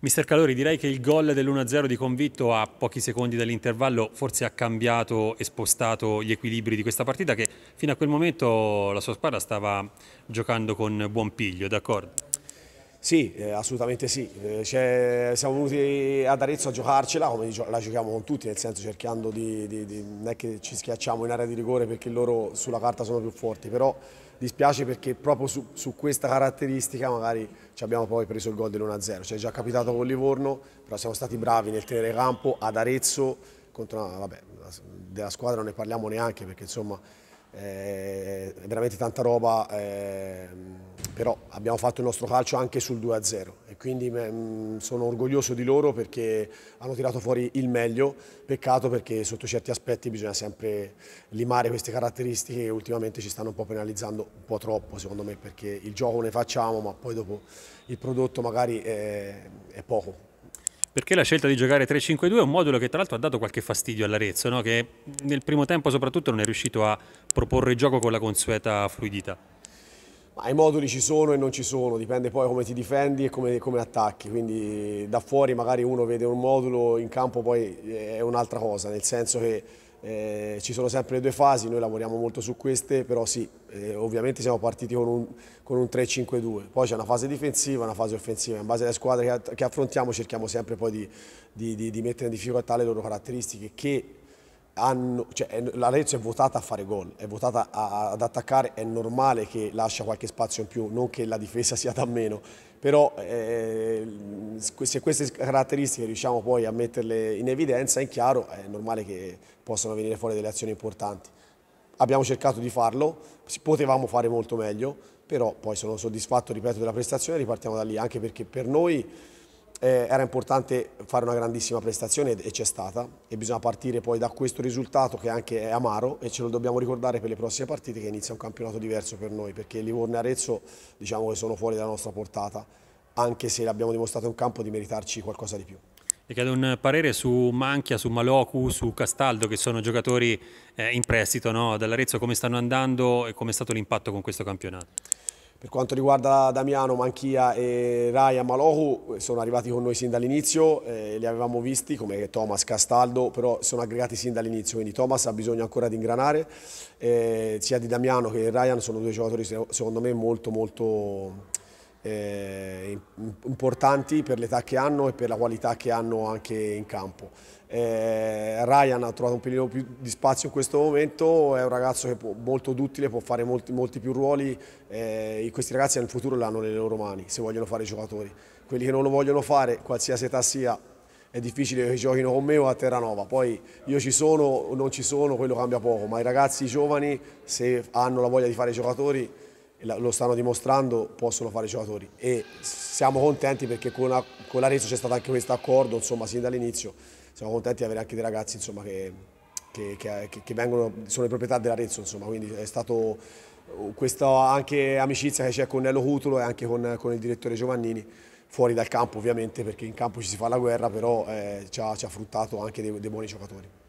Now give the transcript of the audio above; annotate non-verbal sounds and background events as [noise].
Mister Calori, direi che il gol dell'1-0 di Convitto a pochi secondi dall'intervallo forse ha cambiato e spostato gli equilibri di questa partita che fino a quel momento la sua squadra stava giocando con buon piglio, d'accordo? Sì, eh, assolutamente sì. Eh, siamo venuti ad Arezzo a giocarcela, come la giochiamo con tutti, nel senso cercando di, di, di, non è che ci schiacciamo in area di rigore perché loro sulla carta sono più forti, però dispiace perché proprio su, su questa caratteristica magari ci abbiamo poi preso il gol dell'1-0. Ci è già capitato con Livorno, però siamo stati bravi nel tenere campo ad Arezzo contro una, vabbè, della squadra non ne parliamo neanche perché insomma eh, è veramente tanta roba ehm, però abbiamo fatto il nostro calcio anche sul 2-0 e quindi mh, mm, sono orgoglioso di loro perché hanno tirato fuori il meglio, peccato perché sotto certi aspetti bisogna sempre limare queste caratteristiche che ultimamente ci stanno un po' penalizzando un po' troppo secondo me perché il gioco ne facciamo ma poi dopo il prodotto magari è, è poco perché la scelta di giocare 3-5-2 è un modulo che tra l'altro ha dato qualche fastidio all'Arezzo, no? che nel primo tempo soprattutto non è riuscito a proporre il gioco con la consueta fluidità. Ma i moduli ci sono e non ci sono, dipende poi come ti difendi e come, come attacchi, quindi da fuori magari uno vede un modulo, in campo poi eh, è un'altra cosa, nel senso che eh, ci sono sempre le due fasi, noi lavoriamo molto su queste, però sì, eh, ovviamente siamo partiti con un, un 3-5-2, poi c'è una fase difensiva e una fase offensiva, in base alle squadre che, affrontiamo cerchiamo sempre poi di, di, di, di mettere in difficoltà le loro caratteristiche che hanno, cioè, la Lazio è votata a fare gol, è votata a, ad attaccare, è normale che lascia qualche spazio in più, non che la difesa [laughs] sia da meno, però eh, se queste caratteristiche riusciamo poi a metterle in evidenza, in chiaro, è normale che possano venire fuori delle azioni importanti. Abbiamo cercato di farlo, potevamo fare molto meglio, però poi sono soddisfatto, ripeto, della prestazione e ripartiamo da lì, anche perché per noi eh, era importante fare una grandissima prestazione e c'è stata e bisogna partire poi da questo risultato che anche è amaro e ce lo dobbiamo ricordare per le prossime partite che inizia un campionato diverso per noi perché Livorno e Arezzo diciamo che sono fuori dalla nostra portata anche se l'abbiamo dimostrato in campo di meritarci qualcosa di più. Le chiedo un parere su Manchia, su Maloku, su Castaldo, che sono giocatori eh, in prestito no? dall'Arezzo, come stanno andando e come è stato l'impatto con questo campionato? Per quanto riguarda Damiano, Manchia e Raya Maloku, eh, sono arrivati con noi sin dall'inizio, eh, li avevamo visti come Thomas Castaldo, però sono aggregati sin dall'inizio, quindi Thomas ha bisogno ancora di ingranare, eh, sia di Damiano che Ryan sono due giocatori secondo me molto molto eh, importanti per l'età che hanno e per la qualità che hanno anche in campo. Eh, Ryan ha trovato un pelino più di spazio in questo momento, è un ragazzo che può, molto duttile, può fare molti, molti più ruoli eh, questi ragazzi nel futuro l'hanno nelle loro mani se vogliono fare giocatori. Quelli che non lo vogliono fare, qualsiasi età sia, è difficile che giochino con me o a Terranova, poi io ci sono o non ci sono, quello cambia poco, ma i ragazzi giovani se hanno la voglia di fare giocatori lo stanno dimostrando, possono fare i giocatori e siamo contenti perché con, la, con l'Arezzo c'è stato anche questo accordo, insomma sin dall'inizio siamo contenti di avere anche dei ragazzi insomma, che, che, che, che vengono, sono di proprietà dell'Arezzo, insomma, quindi è stata uh, questa anche amicizia che c'è con Nello Cutulo e anche con, con, il direttore Giovannini, fuori dal campo ovviamente perché in campo ci si fa la guerra, però eh, ci, ha, ci, ha, fruttato anche dei, dei buoni giocatori.